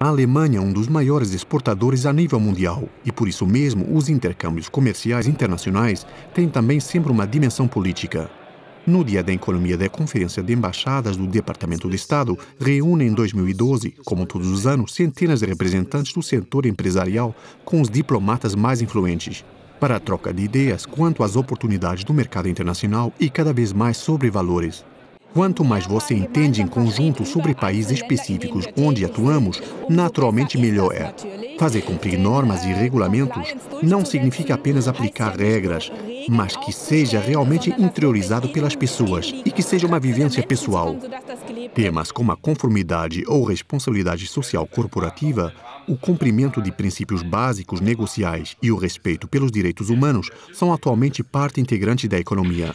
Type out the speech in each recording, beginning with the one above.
A Alemanha é um dos maiores exportadores a nível mundial e, por isso mesmo, os intercâmbios comerciais internacionais têm também sempre uma dimensão política. No dia da economia da Conferência de Embaixadas do Departamento de Estado, reúne em 2012, como todos os anos, centenas de representantes do setor empresarial com os diplomatas mais influentes, para a troca de ideias quanto às oportunidades do mercado internacional e cada vez mais sobre valores. Quanto mais você entende em conjunto sobre países específicos onde atuamos, naturalmente melhor é. Fazer cumprir normas e regulamentos não significa apenas aplicar regras, mas que seja realmente interiorizado pelas pessoas e que seja uma vivência pessoal. Temas como a conformidade ou responsabilidade social corporativa, o cumprimento de princípios básicos negociais e o respeito pelos direitos humanos são atualmente parte integrante da economia.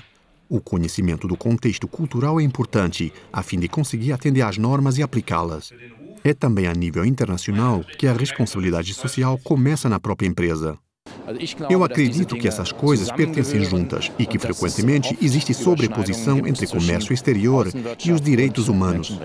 O conhecimento do contexto cultural é importante a fim de conseguir atender às normas e aplicá-las. É também a nível internacional que a responsabilidade social começa na própria empresa. Eu acredito que essas coisas pertencem juntas e que frequentemente existe sobreposição entre comércio exterior e os direitos humanos.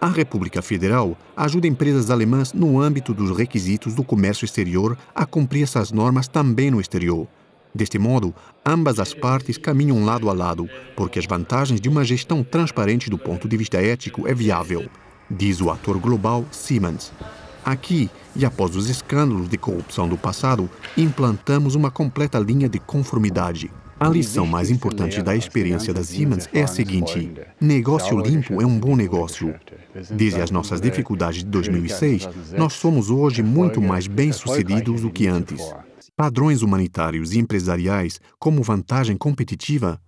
A República Federal ajuda empresas alemãs no âmbito dos requisitos do comércio exterior a cumprir essas normas também no exterior, Deste modo, ambas as partes caminham lado a lado, porque as vantagens de uma gestão transparente do ponto de vista ético é viável, diz o ator global Siemens. Aqui, e após os escândalos de corrupção do passado, implantamos uma completa linha de conformidade. A lição mais importante da experiência da Siemens é a seguinte: negócio limpo é um bom negócio. Desde as nossas dificuldades de 2006, nós somos hoje muito mais bem-sucedidos do que antes padrões humanitários e empresariais como vantagem competitiva,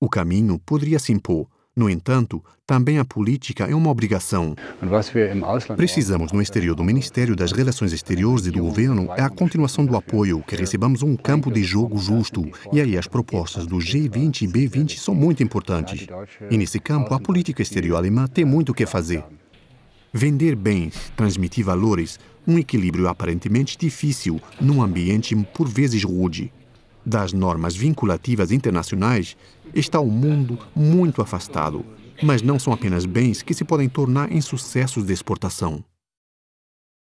o caminho poderia se impor. No entanto, também a política é uma obrigação. É é Precisamos no exterior do Ministério das Relações Exteriores e do governo é a continuação do apoio, que recebamos um campo de jogo justo. E aí as propostas do G20 e B20 são muito importantes. E nesse campo, a política exterior alemã tem muito o que fazer. Vender bens, transmitir valores, um equilíbrio aparentemente difícil num ambiente por vezes rude. Das normas vinculativas internacionais está o um mundo muito afastado, mas não são apenas bens que se podem tornar em sucessos de exportação.